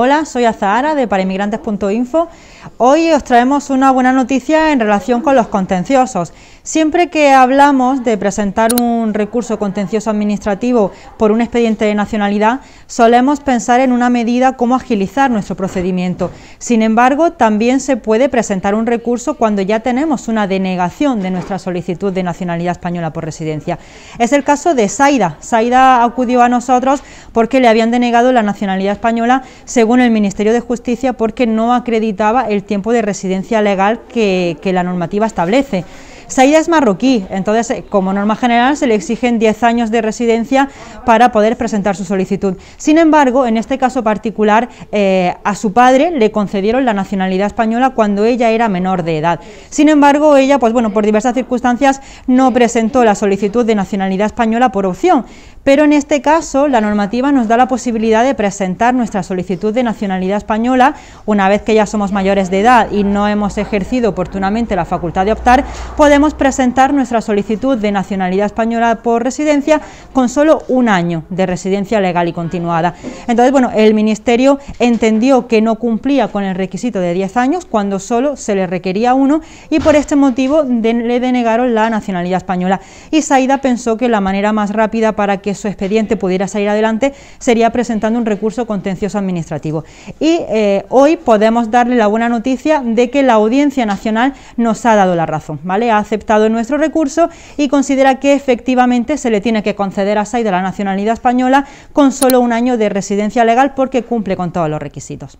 Hola, soy Azahara de paraimigrantes.info. Hoy os traemos una buena noticia en relación con los contenciosos. Siempre que hablamos de presentar un recurso contencioso administrativo por un expediente de nacionalidad, solemos pensar en una medida como agilizar nuestro procedimiento. Sin embargo, también se puede presentar un recurso cuando ya tenemos una denegación de nuestra solicitud de nacionalidad española por residencia. Es el caso de Saida. Saida acudió a nosotros porque le habían denegado la nacionalidad española según el Ministerio de Justicia, porque no acreditaba el tiempo de residencia legal que, que la normativa establece. Saida es marroquí, entonces eh, como norma general se le exigen 10 años de residencia para poder presentar su solicitud. Sin embargo, en este caso particular, eh, a su padre le concedieron la nacionalidad española cuando ella era menor de edad. Sin embargo, ella, pues bueno, por diversas circunstancias no presentó la solicitud de nacionalidad española por opción, pero en este caso la normativa nos da la posibilidad de presentar nuestra solicitud de nacionalidad española una vez que ya somos mayores de edad y no hemos ejercido oportunamente la facultad de optar, podemos podemos presentar nuestra solicitud de nacionalidad española por residencia con solo un año de residencia legal y continuada. Entonces, bueno, el Ministerio entendió que no cumplía con el requisito de 10 años cuando solo se le requería uno y por este motivo le denegaron la nacionalidad española. Y Saida pensó que la manera más rápida para que su expediente pudiera salir adelante sería presentando un recurso contencioso administrativo. Y eh, hoy podemos darle la buena noticia de que la Audiencia Nacional nos ha dado la razón. ¿vale? Hace aceptado nuestro recurso y considera que efectivamente se le tiene que conceder a de la nacionalidad española con solo un año de residencia legal porque cumple con todos los requisitos.